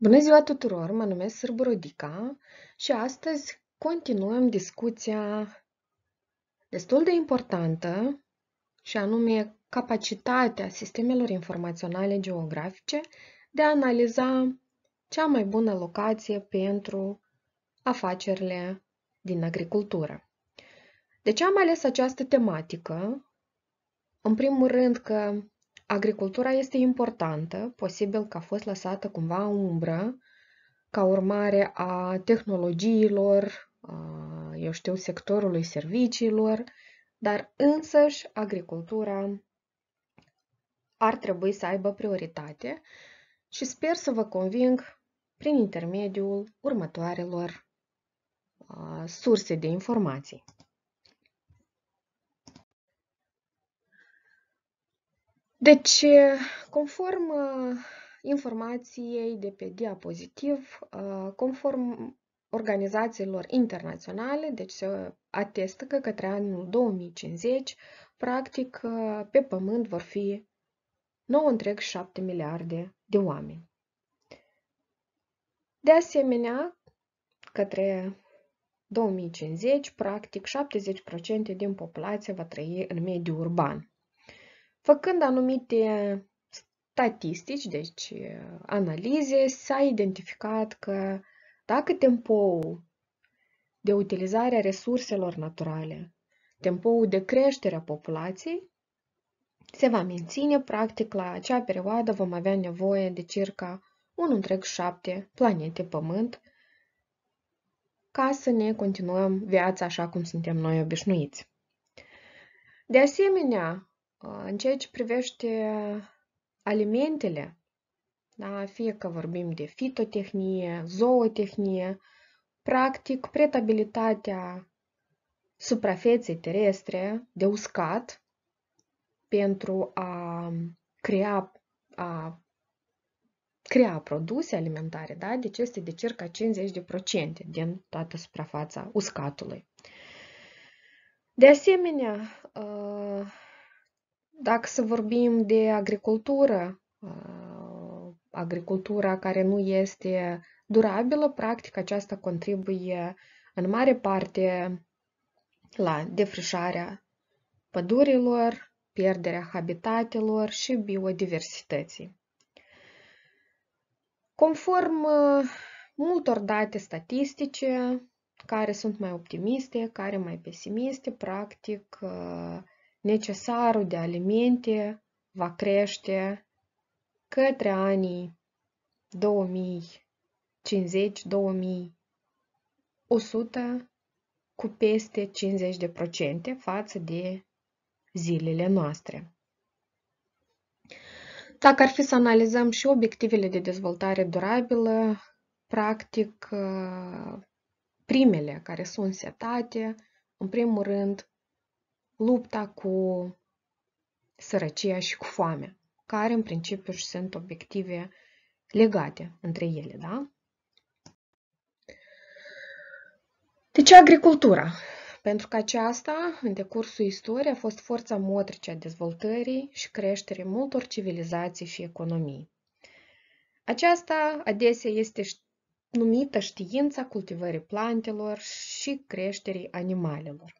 Bună ziua tuturor! Mă numesc Sârbu Rodica și astăzi continuăm discuția destul de importantă și anume capacitatea sistemelor informaționale geografice de a analiza cea mai bună locație pentru afacerile din agricultură. De ce am ales această tematică? În primul rând că Agricultura este importantă, posibil că a fost lăsată cumva în umbră ca urmare a tehnologiilor, a, eu știu, sectorului serviciilor, dar însăși agricultura ar trebui să aibă prioritate și sper să vă conving prin intermediul următoarelor surse de informații. Deci, conform uh, informației de pe diapozitiv, uh, conform organizațiilor internaționale, deci se atestă că către anul 2050, practic, uh, pe Pământ vor fi 9,7 miliarde de oameni. De asemenea, către 2050, practic 70% din populație va trăi în mediul urban. Făcând anumite statistici, deci analize, s-a identificat că dacă tempoul de utilizare a resurselor naturale, tempoul de creștere a populației, se va menține, practic, la acea perioadă vom avea nevoie de circa 1,7 planete Pământ ca să ne continuăm viața așa cum suntem noi obișnuiți. De asemenea, în ceea ce privește alimentele, da, fie că vorbim de fitotehnie, zootehnie, practic pretabilitatea suprafeței terestre de uscat pentru a crea, a crea produse alimentare, da? deci este de circa 50% din toată suprafața uscatului. De asemenea, ă, dacă să vorbim de agricultură, agricultura care nu este durabilă, practic aceasta contribuie în mare parte la defrișarea pădurilor, pierderea habitatelor și biodiversității. Conform multor date statistice, care sunt mai optimiste, care mai pesimiste, practic necesarul de alimente va crește către anii 2050-2100 cu peste 50% față de zilele noastre. Dacă ar fi să analizăm și obiectivele de dezvoltare durabilă, practic primele care sunt setate, în primul rând, lupta cu sărăcia și cu foamea, care în principiu și sunt obiective legate între ele, da? Deci agricultura, pentru că aceasta, în decursul istoriei, a fost forța motrice a dezvoltării și creșterii multor civilizații și economii. Aceasta adesea este numită știința cultivării plantelor și creșterii animalelor.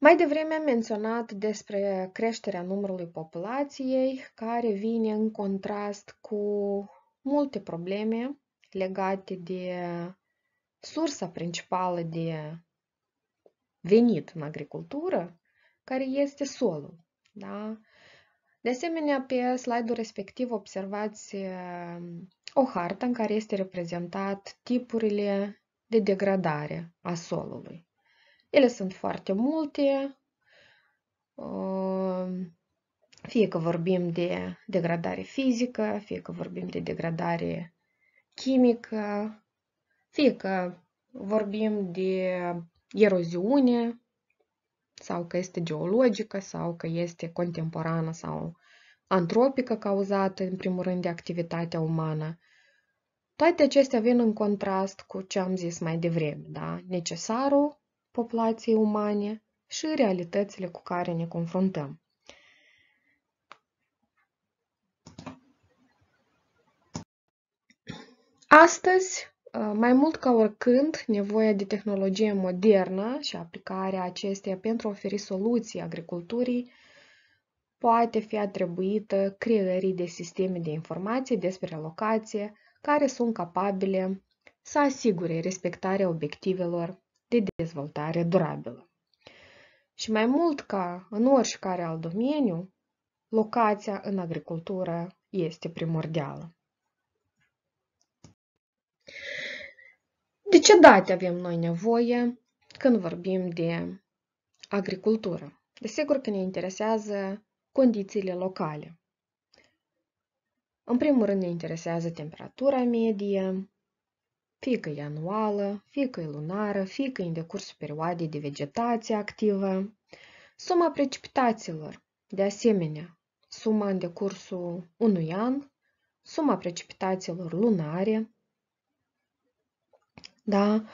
Mai devreme am menționat despre creșterea numărului populației, care vine în contrast cu multe probleme legate de sursa principală de venit în agricultură, care este solul. Da? De asemenea, pe slide-ul respectiv observați uh, o hartă în care este reprezentat tipurile de degradare a solului. Ele sunt foarte multe, ehm, fie că vorbim de degradare fizică, fie că vorbim de degradare chimică, fie că vorbim de eroziune, sau că este geologică, sau că este contemporană sau antropică cauzată, în primul rând, de activitatea umană. Toate acestea vin în contrast cu ce am zis mai devreme, da? Necesarul populației umane și realitățile cu care ne confruntăm. Astăzi, mai mult ca oricând, nevoia de tehnologie modernă și aplicarea acesteia pentru a oferi soluții agriculturii poate fi atribuită creării de sisteme de informații despre locație care sunt capabile să asigure respectarea obiectivelor de dezvoltare durabilă. Și mai mult ca în oricare alt domeniu, locația în agricultură este primordială. De ce date avem noi nevoie când vorbim de agricultură? Desigur că ne interesează condițiile locale. În primul rând ne interesează temperatura medie, fie că e anuală, fie că e lunară, fie că e în decursul perioadei de vegetație activă, suma precipitațiilor, de asemenea, suma în decursul unui an, suma precipitațiilor lunare, da?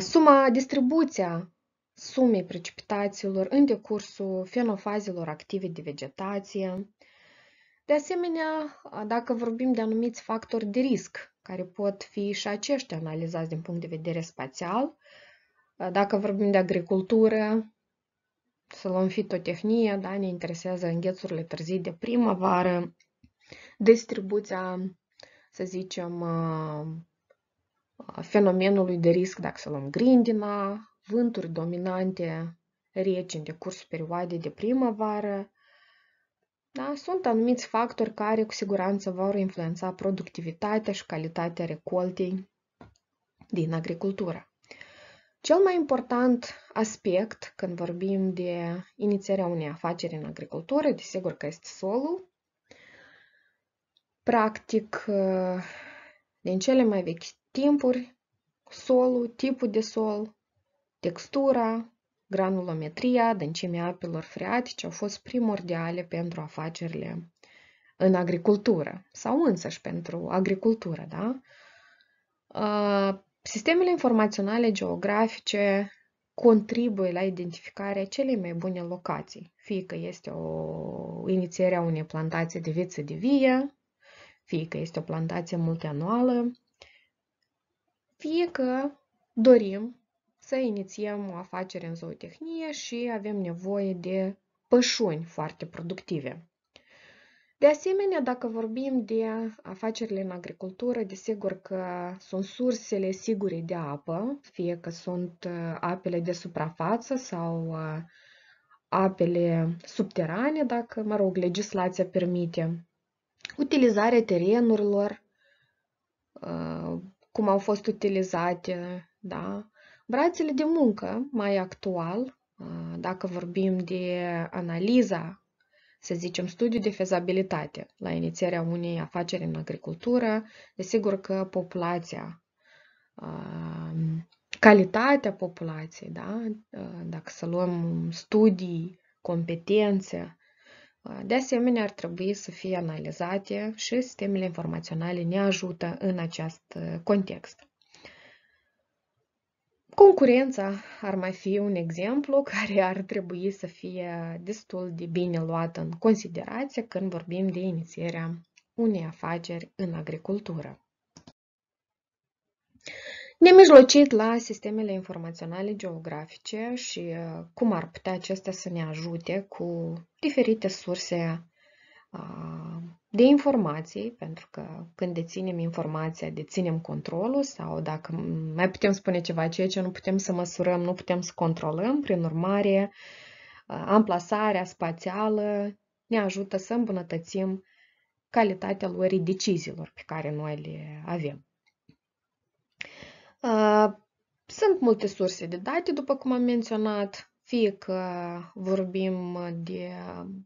suma, distribuția sumei precipitațiilor în decursul fenofazelor active de vegetație. De asemenea, dacă vorbim de anumiți factori de risc care pot fi și aceștia analizați din punct de vedere spațial. Dacă vorbim de agricultură, să luăm fitotehnie, da, ne interesează înghețurile târzii de primăvară, distribuția, să zicem, fenomenului de risc, dacă să luăm grindina, vânturi dominante reci în decursul perioadei de primăvară, da? Sunt anumiți factori care cu siguranță vor influența productivitatea și calitatea recoltei din agricultură. Cel mai important aspect când vorbim de inițierea unei afaceri în agricultură, desigur că este solul. Practic, din cele mai vechi timpuri, solul, tipul de sol, textura, granulometria, adâncimea apelor freatice au fost primordiale pentru afacerile în agricultură sau însăși pentru agricultură. Da? Sistemele informaționale geografice contribuie la identificarea celei mai bune locații, fie că este o inițierea unei plantații de viță de vie, fie că este o plantație multianuală, fie că dorim să inițiem o afacere în zootehnie și avem nevoie de pășuni foarte productive. De asemenea, dacă vorbim de afacerile în agricultură, desigur că sunt sursele sigure de apă, fie că sunt uh, apele de suprafață sau uh, apele subterane, dacă, mă rog, legislația permite, utilizarea terenurilor, uh, cum au fost utilizate, da? Brațele de muncă, mai actual, dacă vorbim de analiza, să zicem, studiu de fezabilitate la inițierea unei afaceri în agricultură, desigur că populația, calitatea populației, da? dacă să luăm studii, competențe, de asemenea, ar trebui să fie analizate și sistemele informaționale ne ajută în acest context. Concurența ar mai fi un exemplu care ar trebui să fie destul de bine luată în considerație când vorbim de inițierea unei afaceri în agricultură. Nemijlocit la sistemele informaționale geografice și uh, cum ar putea acestea să ne ajute cu diferite surse Ah, de informații, pentru că când deținem informația, deținem controlul sau dacă mai putem spune ceva, ceea ce nu putem să măsurăm, nu putem să controlăm, prin urmare, ah, amplasarea spațială ne ajută să îmbunătățim calitatea luării deciziilor pe care noi le avem. Ah, sunt multe surse de date, după cum am menționat, fie că vorbim uh, de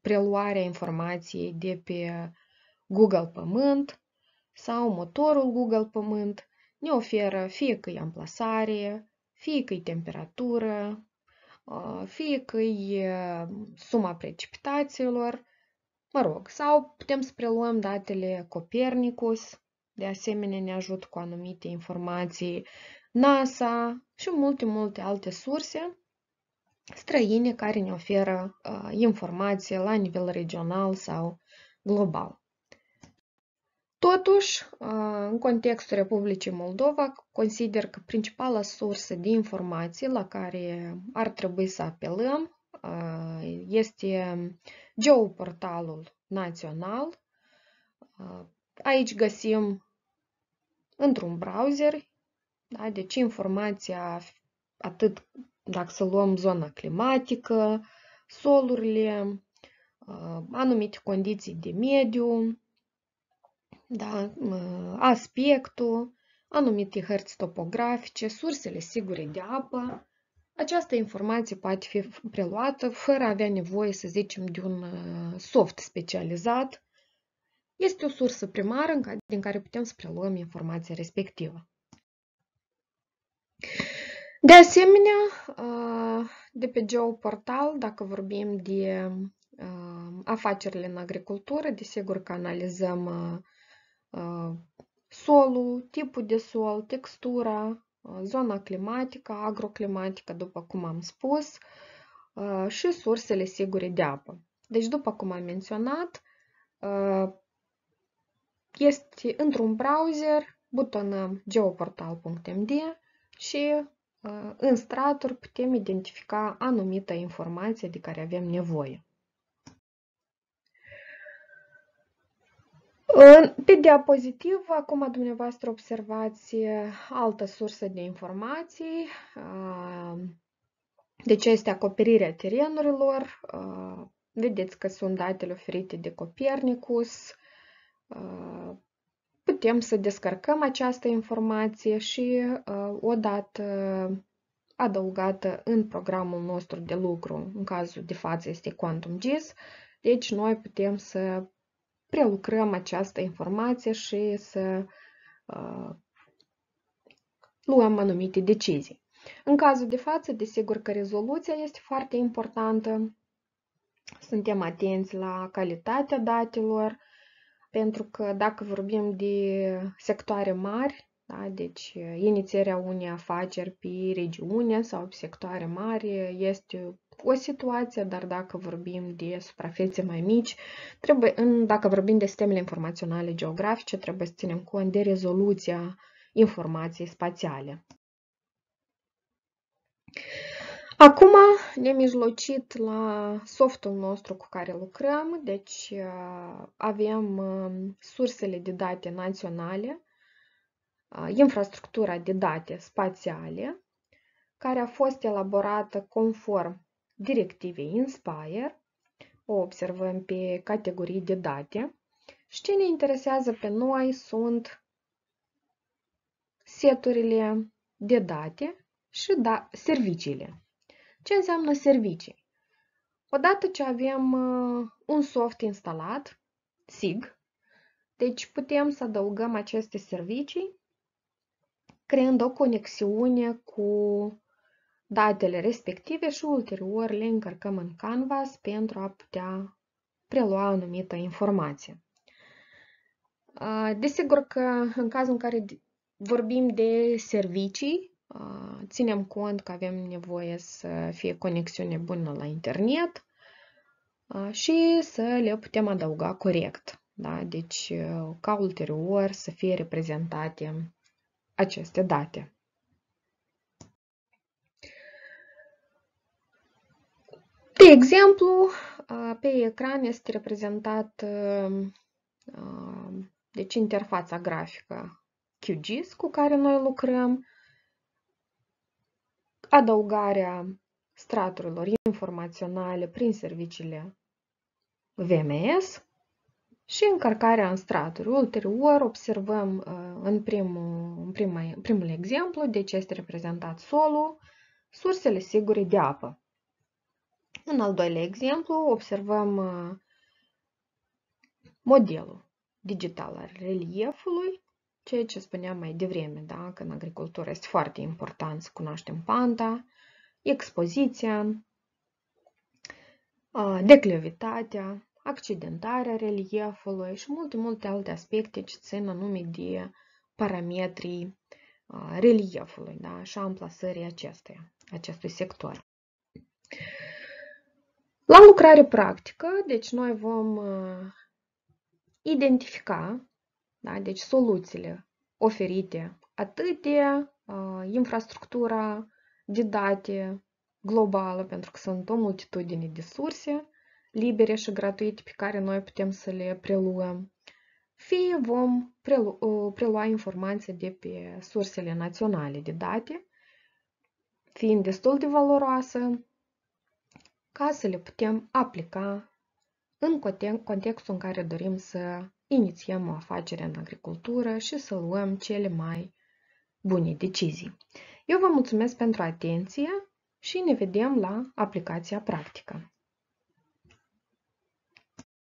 preluarea informației de pe Google Pământ sau motorul Google Pământ, ne oferă fie că e amplasare, fie că e temperatură, uh, fie că e uh, suma precipitațiilor, mă rog, sau putem să preluăm datele Copernicus, de asemenea ne ajută cu anumite informații, NASA și multe, multe alte surse străine care ne oferă uh, informație la nivel regional sau global. Totuși, uh, în contextul Republicii Moldova, consider că principala sursă de informații la care ar trebui să apelăm uh, este geoportalul național. Uh, aici găsim într-un browser, da, deci informația atât dacă să luăm zona climatică, solurile, anumite condiții de mediu, da, aspectul, anumite hărți topografice, sursele sigure de apă. Această informație poate fi preluată fără a avea nevoie, să zicem, de un soft specializat. Este o sursă primară din care putem să preluăm informația respectivă. De asemenea, uh, de pe Geoportal, dacă vorbim de uh, afacerile în agricultură, desigur că analizăm uh, solul, tipul de sol, textura, zona climatică, agroclimatică, după cum am spus, și sursele sigure de apă. Deci, după cum am menționat, este într-un browser, butonăm geoportal.md și Ă, în straturi putem identifica anumită informație de care avem nevoie. Pe diapozitiv, acum dumneavoastră observați altă sursă de informații, deci este acoperirea terenurilor, ă, vedeți că sunt datele oferite de Copernicus, putem să descărcăm această informație și uh, odată adăugată în programul nostru de lucru, în cazul de față este Quantum GIS, deci noi putem să prelucrăm această informație și să uh, luăm anumite decizii. În cazul de față, desigur că rezoluția este foarte importantă, suntem atenți la calitatea datelor, pentru că dacă vorbim de sectoare mari, da, deci inițierea unei afaceri pe regiune sau pe sectoare mari este o situație, dar dacă vorbim de suprafețe mai mici, trebuie, în, dacă vorbim de sistemele informaționale geografice, trebuie să ținem cont de rezoluția informației spațiale. Acum am nemijlocit la softul nostru cu care lucrăm, deci uh, avem um, sursele de date naționale, uh, infrastructura de date spațiale, care a fost elaborată conform directivei Inspire, o observăm pe categorii de date, și ce ne interesează pe noi sunt seturile de date și da serviciile. Ce înseamnă servicii? Odată ce avem uh, un soft instalat, SIG, deci putem să adăugăm aceste servicii creând o conexiune cu datele respective și ulterior le încărcăm în Canvas pentru a putea prelua anumită informație. Uh, desigur că în cazul în care vorbim de servicii, ținem cont că avem nevoie să fie conexiune bună la internet și să le putem adăuga corect. Da? Deci, ca ulterior să fie reprezentate aceste date. De exemplu, pe ecran este reprezentat deci interfața grafică QGIS cu care noi lucrăm, adăugarea straturilor informaționale prin serviciile VMS și încărcarea în straturi. Ulterior observăm uh, în primul, în în primul exemplu de ce este reprezentat solul, sursele sigure de apă. În al doilea exemplu observăm uh, modelul digital al reliefului Ceea ce spuneam mai devreme, da? că în agricultură este foarte important să cunoaștem panta, expoziția, declivitatea, accidentarea reliefului și multe, multe alte aspecte ce țin anume de parametrii reliefului da? și a amplasării acestuia, acestui sector. La lucrare practică, deci noi vom identifica da? Deci soluțiile oferite, atât de uh, infrastructura de date globală, pentru că sunt o multitudine de surse libere și gratuite pe care noi putem să le preluăm, fie vom prelu prelua informații de pe sursele naționale de date, fiind destul de valoroasă, ca să le putem aplica în contextul în care dorim să inițiem o afacere în agricultură și să luăm cele mai bune decizii. Eu vă mulțumesc pentru atenție și ne vedem la aplicația practică.